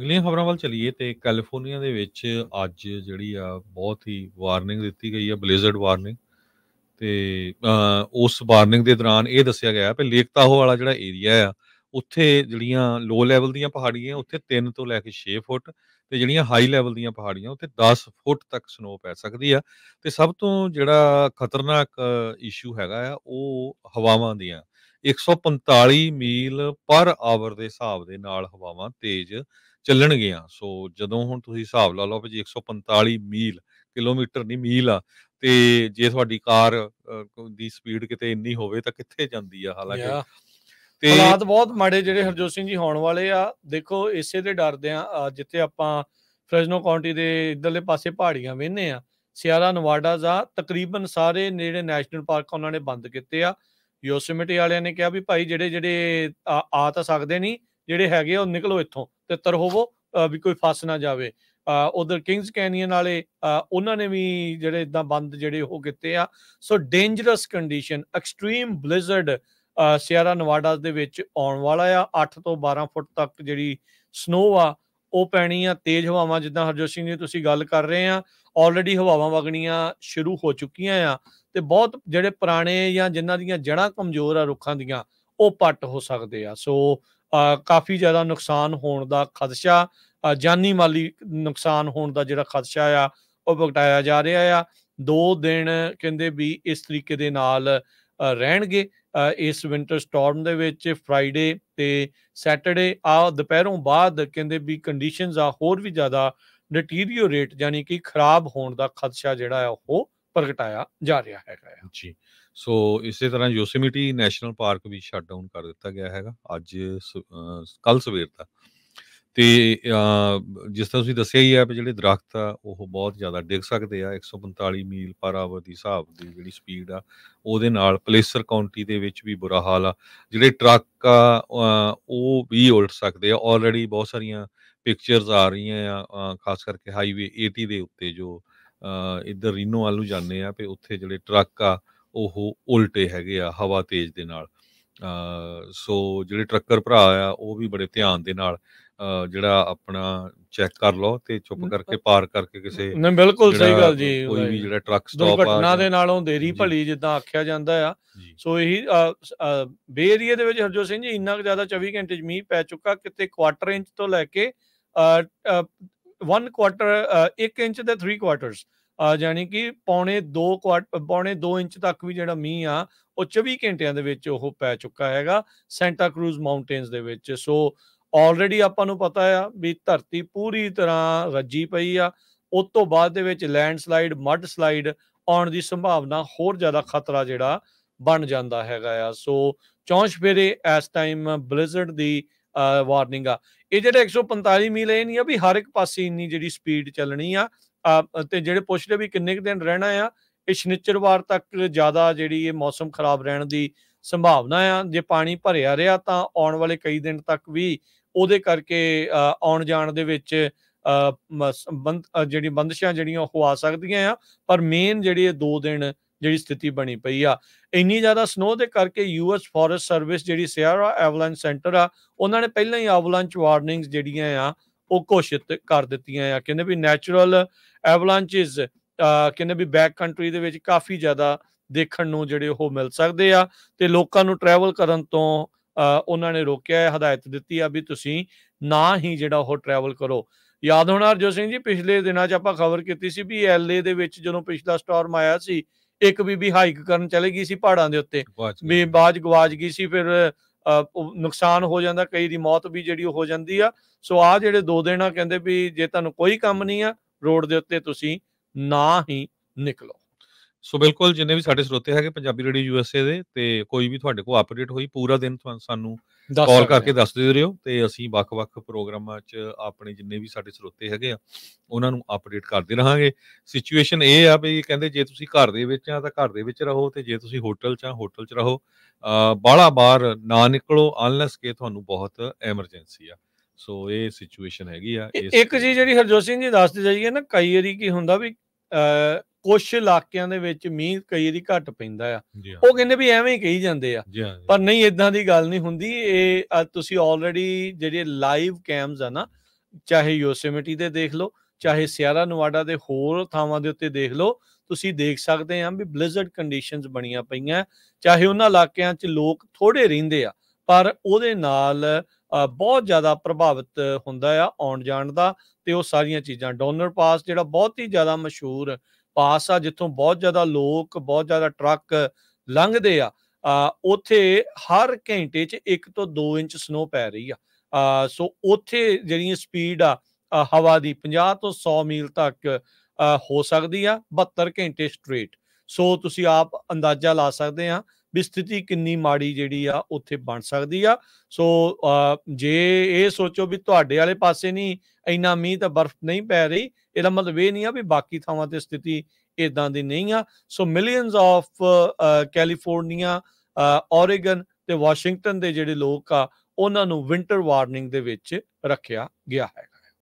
ਅਗਲੀਆਂ ਖਬਰਾਂ ਵੱਲ ਚਲੀਏ ਤੇ ਕੈਲੀਫੋਰਨੀਆ ਦੇ ਵਿੱਚ ਅੱਜ ਜਿਹੜੀ ਆ ਬਹੁਤ ਹੀ ਵਾਰਨਿੰਗ ਦਿੱਤੀ ਗਈ ਆ ਬਲੇਜ਼ਰਡ ਵਾਰਨਿੰਗ ਤੇ ਉਸ ਵਾਰਨਿੰਗ ਦੇ ਦੌਰਾਨ ਇਹ ਦੱਸਿਆ ਗਿਆ ਕਿ ਲੇਕ ਤਾਹੋ ਵਾਲਾ ਜਿਹੜਾ ਏਰੀਆ ਆ ਉੱਥੇ ਜਿਹੜੀਆਂ ਲੋ ਲੈਵਲ ਦੀਆਂ ਪਹਾੜੀਆਂ ਉੱਥੇ 3 ਤੋਂ ਲੈ ਕੇ 6 ਫੁੱਟ ਤੇ ਜਿਹੜੀਆਂ ਹਾਈ ਲੈਵਲ ਦੀਆਂ ਪਹਾੜੀਆਂ ਉੱਤੇ 10 ਫੁੱਟ ਤੱਕ ਸਨੋ ਪੈ ਸਕਦੀ ਆ ਤੇ ਸਭ ਤੋਂ ਜਿਹੜਾ ਖਤਰਨਾਕ ਇਸ਼ੂ ਹੈਗਾ ਆ ਉਹ ਹਵਾਵਾਂ ਦੀਆਂ 145 ਮੀਲ ਪਰ ਆਵਰ ਦੇ ਹਿਸਾਬ ਦੇ ਨਾਲ ਹਵਾਵਾਂ ਤੇਜ਼ ਚੱਲਣਗੀਆਂ ਸੋ ਜਦੋਂ ਹੁਣ ਤੁਸੀਂ ਹਿਸਾਬ ਲਾ ਲਓ ਵੀ 145 ਮੀਲ ਕਿਲੋਮੀਟਰ ਨਹੀਂ ਮੀਲ ਆ ਤੇ ਜੇ ਤੁਹਾਡੀ ਕਾਰ ਦੀ ਸਪੀਡ ਕਿਤੇ ਇੰਨੀ ਹੋਵੇ ਤਾਂ ਕਿੱਥੇ ਜਾਂਦੀ ਆ ਹਾਲਾਂਕਿ ਤੇ ਹਾਲਾਤ ਬਹੁਤ ਮਾੜੇ ਜਿਹੜੇ ਹਰਜੋਤ ਸਿੰਘ ਜੀ ਹੋਣ ਵਾਲੇ ਆ ਦੇਖੋ ਇਸੇ ਤੇ ਡਰਦੇ ਆ ਜਿੱਥੇ ਆਪਾਂ ਫ੍ਰੈਜ਼ਨੋ ਕਾਉਂਟੀ ਦੇ ਇਧਰਲੇ ਪਾਸੇ ਪਹਾੜੀਆਂ ਵੇਨੇ ਆ ਸਿਆਰਾ ਨਵਾਡਾ ਆ ਤਕਰੀਬਨ ਸਾਰੇ ਨੇੜੇ ਨੈਸ਼ਨਲ ਪਾਰਕ ਉਹਨਾਂ ਨੇ ਬੰਦ ਕੀਤੇ ਆ ਯੋਸਿਮਿਟੀ ਵਾਲਿਆਂ ਨੇ ਕਿਹਾ ਵੀ ਭਾਈ ਜਿਹੜੇ ਜਿਹੜੇ ਆ ਤਾਂ ਸਕਦੇ ਨਹੀਂ ਜਿਹੜੇ ਹੈਗੇ ਉਹ ਨਿਕਲੋ ਇੱਥੋਂ ਤੇ ਤਰ ਹੋਵੋ ਵੀ ਕੋਈ ਫਸ ਨਾ ਜਾਵੇ ਉਧਰ ਕਿੰਗਸ ਕੈਨੀਅਨ ਵਾਲੇ ਉਹਨਾਂ ਨੇ ਵੀ ਜਿਹੜੇ ਇਦਾਂ ਬੰਦ ਜਿਹੜੇ ਹੋ ਕੀਤੇ ਆ so dangerous condition extreme blizzard Sierra Nevada ਦੇ ਵਿੱਚ ਆਉਣ ਵਾਲਾ ਆ 8 ਤੋਂ 12 ਫੁੱਟ ਤੱਕ ਜਿਹੜੀ ਸਨੋ ਆ ਉਹ ਪੈਣੀ ਆ ਤੇਜ਼ ਹਵਾਵਾਂ ਜਿੱਦਾਂ ਹਰਜੋਤ ਸਿੰਘ ਜੀ ਤੁਸੀਂ ਗੱਲ ਕਰ ਰਹੇ ਆ ਆਲਰੇਡੀ ਹਵਾਵਾਂ ਵਗਣੀਆਂ ਸ਼ੁਰੂ ਹੋ ਚੁੱਕੀਆਂ ਆ ਤੇ ਬਹੁਤ ਜਿਹੜੇ ਪੁਰਾਣੇ ਜਾਂ ਜਿਨ੍ਹਾਂ ਦੀਆਂ ਜੜਾਂ ਕਮਜ਼ੋਰ ਆ ਰੁੱਖਾਂ ਦੀਆਂ ਉਹ ਪੱਟ ਹੋ ਸਕਦੇ ਆ ਸੋ ਕਾਫੀ ਜ਼ਿਆਦਾ ਨੁਕਸਾਨ ਹੋਣ ਦਾ ਖਦਸ਼ਾ ਜਾਨੀ ਮਾਲੀ ਨੁਕਸਾਨ ਹੋਣ ਦਾ ਜਿਹੜਾ ਖਦਸ਼ਾ ਆ ਉਹ ਭੁਗਤਾਇਆ ਜਾ ਰਿਹਾ ਆ ਦੋ ਦਿਨ ਕਹਿੰਦੇ ਵੀ ਇਸ ਤਰੀਕੇ ਦੇ ਨਾਲ ਰਹਿਣਗੇ ਇਸ ਵਿੰਟਰ ਸਟਾਰਮ ਦੇ ਵਿੱਚ ਫਰਾਈਡੇ ਤੇ ਸੈਟਰਡੇ ਆ ਦੁਪਹਿਰੋਂ ਬਾਅਦ ਕਹਿੰਦੇ ਵੀ ਕੰਡੀਸ਼ਨਸ ਆ ਹੋਰ ਵੀ ਜ਼ਿਆਦਾ ਡਿਟੀਰੀਓਰੇਟ ਯਾਨੀ ਕਿ ਖਰਾਬ ਹੋਣ ਦਾ ਖਦਸ਼ਾ ਜਿਹੜਾ ਹੈ ਉਹ ਪ੍ਰਗਟਾਇਆ ਜਾ ਰਿਹਾ ਹੈਗਾ ਜੀ ਸੋ ਇਸੇ ਤਰ੍ਹਾਂ ਯੋਸੇਮਿਟੀ ਨੈਸ਼ਨਲ ਪਾਰਕ ਵੀ ਸ਼ਟ ਡਾਊਨ ਕਰ ਦਿੱਤਾ ਗਿਆ ਹੈਗਾ ਅੱਜ ਕੱਲ ਸਵੇਰ ਦਾ ਤੇ ਜਿਸ ਤਰ੍ਹਾਂ ਤੁਸੀਂ ਦੱਸਿਆ ਹੀ ਹੈ ਵੀ ਜਿਹੜੇ ਦਰਖਤ ਆ ਉਹ ਬਹੁਤ ਜ਼ਿਆਦਾ ਡਿੱਗ ਸਕਦੇ ਆ 145 ਮੀਲ ਪਰ ਆਵਰ ਦੀ ਹਿਸਾਬ ਦੀ ਜਿਹੜੀ ਸਪੀਡ ਆ ਉਹਦੇ ਨਾਲ ਪਲੇਸਰ ਕਾਉਂਟੀ ਦੇ ਵਿੱਚ ਵੀ ਬੁਰਾ ਹਾਲ ਆ ਜਿਹੜੇ ਟਰੱਕ ਆ ਉਹ ਵੀ ਉਲਟ ਸਕਦੇ ਆ ਆਲਰੇਡੀ ਬਹੁਤ ਸਾਰੀਆਂ ਪਿਕਚਰਸ ਆ ਰਹੀਆਂ ਆ ਖਾਸ ਕਰਕੇ ਹਾਈਵੇ 80 ਦੇ ਉੱਤੇ ਜੋ ਇਧਰ ਰੀਨੋ ਵੱਲ ਨੂੰ ਜਾਂਦੇ ਆ ਤੇ ਉੱਥੇ ਜਿਹੜੇ ਟਰੱਕ ਆ ਉਹ ਉਲਟੇ ਹੈਗੇ ਆ ਹਵਾ ਤੇਜ਼ ਦੇ ਨਾਲ ਸੋ ਜਿਹੜੇ ਟਰੱਕਰ ਭਰਾ ਆ ਉਹ ਵੀ ਬੜੇ ਧਿਆਨ ਦੇ ਨਾਲ ਜਿਹੜਾ ਆਪਣਾ ਚੈੱਕ ਕਰ ਲਓ ਤੇ ਚੁੱਪ ਕਰਕੇ ਪਾਰ ਕਰਕੇ ਕਿਸੇ ਨਹੀਂ ਬਿਲਕੁਲ ਸਹੀ ਗੱਲ ਜੀ ਕੋਈ ਵੀ ਜਿਹੜਾ ਟਰੱਕ ਸਟਾਪ ਆ ਘਟਨਾ ਦੇ ਨਾਲੋਂ ਦੇਰੀ ਭਲੀ ਜਿੱਦਾਂ ਆਖਿਆ ਜਾਂਦਾ ਆ ਸੋ ਇਹੀ ਬੇ ਏਰੀਆ ਦੇ ਵਿੱਚ ਹਰਜੋ ਸਿੰਘ ਜੀ ਇੰਨਾ ਜ਼ਿਆਦਾ 24 ਘੰਟੇ 'ਚ ਮੀਂਹ ਪੈ ਚੁੱਕਾ ਕਿਤੇ ਕੁਆਟਰ ਇੰਚ ਤੋਂ ਲੈ ਕੇ 1 ਕੁਆਟਰ 1 ਇੰਚ ਦੇ 3 ਕੁਆਟਰਸ ਜਾਨੀ ਕਿ ਪੌਣੇ 2 ਕੁਆਟ ਪੌਣੇ 2 ਇੰਚ ਤੱਕ ਵੀ ਜਿਹੜਾ ਮੀਂਹ ਆ ਉਹ 24 ਘੰਟਿਆਂ ਦੇ ਵਿੱਚ ਉਹ ਪੈ ਚੁੱਕਾ ਹੈਗਾ ਸੈਂਟਾ ਕਰੂਜ਼ ਮਾਊਂਟੇਨਸ ਦੇ ਵਿੱਚ ਸੋ ਆਲਰੇਡੀ ਆਪਾਂ ਨੂੰ ਪਤਾ ਆ ਵੀ ਧਰਤੀ ਪੂਰੀ ਤਰ੍ਹਾਂ ਰੱਜੀ ਪਈ ਆ ਉਸ ਤੋਂ ਬਾਅਦ ਦੇ ਵਿੱਚ ਲੈਂਡਸਲਾਈਡ ਮੱਡ ਸਲਾਈਡ ਆਉਣ ਦੀ ਸੰਭਾਵਨਾ ਹੋਰ ਜ਼ਿਆਦਾ ਖਤਰਾ ਜਿਹੜਾ ਬਣ ਜਾਂਦਾ ਹੈਗਾ ਆ ਸੋ 64 ਫੇਰੇ ਇਸ ਟਾਈਮ ਬਲਿਜ਼ਰਡ ਦੀ ਵਾਰਨਿੰਗ ਆ ਇਹ ਜਿਹੜੇ 145 ਮੀਲ ਇਹ ਨਹੀਂ ਆ ਵੀ ਹਰ ਇੱਕ ਪਾਸੇ ਇੰਨੀ ਜਿਹੜੀ ਸਪੀਡ ਚੱਲਣੀ ਆ ਤੇ ਜਿਹੜੇ ਪੁੱਛਦੇ ਵੀ ਕਿੰਨੇ ਦਿਨ ਰਹਿਣਾ ਆ ਇਹ ਸ਼ਨੀਚਰਵਾਰ ਤੱਕ ਜ਼ਿਆਦਾ ਜਿਹੜੀ ਇਹ ਮੌਸਮ ਖਰਾਬ ਰਹਿਣ ਦੀ ਸੰਭਾਵਨਾ ਆ ਜੇ ਪਾਣੀ ਭਰਿਆ ਰਿਹਾ ਤਾਂ ਆਉਣ ਵਾਲੇ ਕਈ ਦਿਨ ਤੱਕ ਵੀ ਉਹਦੇ ਕਰਕੇ ਆਉਣ ਜਾਣ ਦੇ ਵਿੱਚ ਜਿਹੜੀ ਬੰਦਸ਼ਾਂ ਜਿਹੜੀਆਂ ਹੋ ਸਕਦੀਆਂ ਆ ਪਰ ਮੇਨ ਜਿਹੜੀ ਇਹ 2 ਦਿਨ ਜਿਹੜੀ ਸਥਿਤੀ ਬਣੀ ਪਈ ਆ ਇੰਨੀ ਜ਼ਿਆਦਾ ਸਨੋ ਦੇ ਕਰਕੇ ਯੂਐਸ ਫੋਰੈਸਟ ਸਰਵਿਸ ਜਿਹੜੀ ਸਿਆਰਾ ਐਵਲਾਂਚ ਸੈਂਟਰ ਆ ਉਹਨਾਂ ਨੇ ਪਹਿਲਾਂ ਹੀ ਐਵਲਾਂਚ ਵਾਰਨਿੰਗਸ ਜਿਹੜੀਆਂ ਆ ਉਹ ਘੋਸ਼ਿਤ ਕਰ ਦਿੱਤੀਆਂ ਆ ਕਹਿੰਦੇ ਵੀ ਨੈਚੁਰਲ ਐਵਲਾਂਚਸ ਕਹਿੰਦੇ ਵੀ ਬੈਕ ਕੰਟਰੀ ਦੇ ਵਿੱਚ ਕਾਫੀ ਜ਼ਿਆਦਾ ਦੇਖਣ ਨੂੰ ਜਿਹੜੇ ਉਹ ਮਿਲ ਸਕਦੇ ਆ ਤੇ ਲੋਕਾਂ ਨੂੰ ਟਰੈਵਲ ਕਰਨ ਤੋਂ ਉਹਨਾਂ ਨੇ ਰੋਕਿਆ ਹੈ ਹਦਾਇਤ ਦਿੱਤੀ ਆ ਵੀ ਤੁਸੀਂ ਨਾ ਹੀ ਜਿਹੜਾ ਉਹ ਟਰੈਵਲ ਕਰੋ ਯਾਦ ਹੋਣਾ ਅਰਜੋ ਸਿੰਘ ਜੀ ਪਿਛਲੇ ਦਿਨਾਂ 'ਚ ਆਪਾਂ ਖਬਰ ਕੀਤੀ ਸੀ ਵੀ ਐਲਏ ਦੇ ਵਿੱਚ ਜਦੋਂ ਪਿਛਲਾ ਸਟਾਰਮ ਆਇਆ ਸੀ ਇੱਕ ਬੀਬੀ ਹਾਈਕ ਕਰਨ ਚਲੇ ਗਈ ਸੀ ਪਹਾੜਾਂ ਦੇ ਉੱਤੇ ਵੀ ਬਾਜ ਗਵਾਜ ਗਈ ਸੀ ਫਿਰ ਨੁਕਸਾਨ ਹੋ ਜਾਂਦਾ ਕਈ ਦੀ ਮੌਤ ਵੀ ਜਿਹੜੀ ਹੋ ਜਾਂਦੀ ਆ ਸੋ ਆ ਜਿਹੜੇ ਦੋ ਦਿਨਾਂ ਕਹਿੰਦੇ ਵੀ ਜੇ ਤੁਹਾਨੂੰ ਕੋਈ ਕੰਮ ਨਹੀਂ ਆ ਰੋਡ ਦੇ ਉੱਤੇ ਤੁਸੀਂ ਨਾ ਹੀ ਨਿਕਲੋ ਸੋ ਬਿਲਕੁਲ ਜਿੰਨੇ ਵੀ ਸਾਡੇ ਸਰੋਤੇ ਹੈਗੇ ਪੰਜਾਬੀ ਰੇਡੀਓ ਯੂਐਸਏ ਦੇ ਤੇ ਕੋਈ ਵੀ ਤੁਹਾਡੇ ਕੋਲ ਅਪਡੇਟ ਹੋਈ ਪੂਰਾ ਦਿਨ ਤੁਹਾਨੂੰ ਸਾਨੂੰ ਕਾਲ ਕਰਕੇ ਦੱਸ ਦਿਓ ਰਿਓ ਤੇ ਅਸੀਂ ਵੱਖ-ਵੱਖ ਪ੍ਰੋਗਰਾਮਾਂ 'ਚ ਆਪਣੇ ਜਿੰਨੇ ਵੀ ਸਾਡੇ ਸਰੋਤੇ ਹੈਗੇ ਆ ਉਹਨਾਂ ਨੂੰ ਅਪਡੇਟ ਕਰਦੇ ਰਹਾਂਗੇ ਸਿਚੁਏਸ਼ਨ ਇਹ ਆ ਵੀ ਕਹਿੰਦੇ ਜੇ ਤੁਸੀਂ ਘਰ ਦੇ ਵਿੱਚ ਆ ਤਾਂ ਘਰ ਦੇ ਵਿੱਚ ਰਹੋ ਤੇ ਜੇ ਤੁਸੀਂ ਹੋਟਲ 'ਚ ਆ ਹੋਟਲ 'ਚ ਰਹੋ ਬਾਹਲਾ ਬਾਹਰ ਨਾ ਨਿਕਲੋ ਅਨਲੈਸ ਕਿ ਤੁਹਾਨੂੰ ਬਹੁਤ ਐਮਰਜੈਂਸੀ ਆ ਸੋ ਇਹ ਸਿਚੁਏਸ਼ਨ ਹੈਗੀ ਆ ਇੱਕ ਜੀ ਜਿਹੜੀ ਹਰਜੋਤ ਸਿੰਘ ਜੀ ਦੱਸਦੇ ਜਾਈਏ ਨਾ ਕਈ ਵਾਰੀ ਕੀ ਹੁੰਦਾ ਵੀ ਕੁਝ ਇਲਾਕਿਆਂ ਦੇ ਵਿੱਚ ਮੀਂਹ ਕਈ ਦੀ ਘੱਟ ਪੈਂਦਾ ਆ ਉਹ ਕਹਿੰਦੇ ਵੀ ਐਵੇਂ ਹੀ ਕਹੀ ਜਾਂਦੇ ਆ ਪਰ ਨਹੀਂ ਇਦਾਂ ਦੀ ਗੱਲ ਨਹੀਂ ਹੁੰਦੀ ਇਹ ਤੁਸੀਂ ਆਲਰੇਡੀ ਜਿਹੜੇ ਲਾਈਵ ਕੈਮਸ ਆ ਨਾ ਚਾਹੇ ਯੋਸੇਮਿਟੀ ਦੇ ਦੇਖ ਲਓ ਚਾਹੇ ਸਿਆਰਾ ਨਵਾੜਾ ਦੇ ਹੋਰ ਥਾਵਾਂ ਦੇ ਉੱਤੇ ਦੇਖ ਲਓ ਤੁਸੀਂ ਦੇਖ ਸਕਦੇ ਆ ਵੀ ਬਲਿਜ਼ਰਡ ਕੰਡੀਸ਼ਨਸ ਬਣੀਆਂ ਪਈਆਂ ਚਾਹੇ ਉਹਨਾਂ ਇਲਾਕਿਆਂ 'ਚ ਲੋਕ ਥੋੜੇ ਰਹਿੰਦੇ ਆ ਪਰ ਉਹਦੇ ਨਾਲ ਬਹੁਤ ਜ਼ਿਆਦਾ ਪ੍ਰਭਾਵਿਤ ਹੁੰਦਾ ਆ ਆਉਣ ਜਾਣ ਦਾ ਤੇ ਉਹ ਸਾਰੀਆਂ ਚੀਜ਼ਾਂ ਡੋਨਰ ਪਾਸ ਜਿਹੜਾ ਬਹੁਤ ਹੀ ਜ਼ਿਆਦਾ ਮਸ਼ਹੂਰ ਪਾਸ ਆ ਜਿੱਥੋਂ ਬਹੁਤ ਜ਼ਿਆਦਾ ਲੋਕ ਬਹੁਤ ਜ਼ਿਆਦਾ ਟਰੱਕ ਲੰਘਦੇ ਆ ਉਥੇ ਹਰ ਘੰਟੇ 'ਚ 1 ਤੋਂ 2 ਇੰਚ ਸਨੋ ਪੈ ਰਹੀ ਆ ਸੋ ਉਥੇ ਜਿਹੜੀ ਸਪੀਡ ਆ ਹਵਾ ਦੀ 50 ਤੋਂ 100 ਮੀਲ ਤੱਕ ਹੋ ਸਕਦੀ ਆ 72 ਘੰਟੇ ਸਟ੍ਰੇਟ ਸੋ ਤੁਸੀਂ ਆਪ ਅੰਦਾਜ਼ਾ ਲਾ ਸਕਦੇ ਆ ਵੀ ਸਥਿਤੀ ਕਿੰਨੀ ਮਾੜੀ ਜਿਹੜੀ ਆ ਉੱਥੇ ਬਣ ਸਕਦੀ ਆ ਸੋ ਜੇ ਇਹ ਸੋਚੋ ਵੀ ਤੁਹਾਡੇ ਵਾਲੇ ਪਾਸੇ ਨਹੀਂ ਇੰਨਾ ਮੀਂਹ ਤਾਂ ਬਰਫ਼ ਨਹੀਂ ਪੈ ਰਹੀ ਇਹਦਾ ਮਤਲਬ ਇਹ ਨਹੀਂ ਆ ਵੀ ਬਾਕੀ ਥਾਵਾਂ ਤੇ ਸਥਿਤੀ ਇਦਾਂ ਦੀ ਨਹੀਂ ਆ so millions of California Oregon ਤੇ ਵਾਸ਼ਿੰਗਟਨ ਦੇ ਜਿਹੜੇ ਲੋਕ ਆ ਉਹਨਾਂ ਨੂੰ ਵਿంటర్ ਵਾਰਨਿੰਗ ਦੇ ਵਿੱਚ ਰੱਖਿਆ ਗਿਆ ਹੈ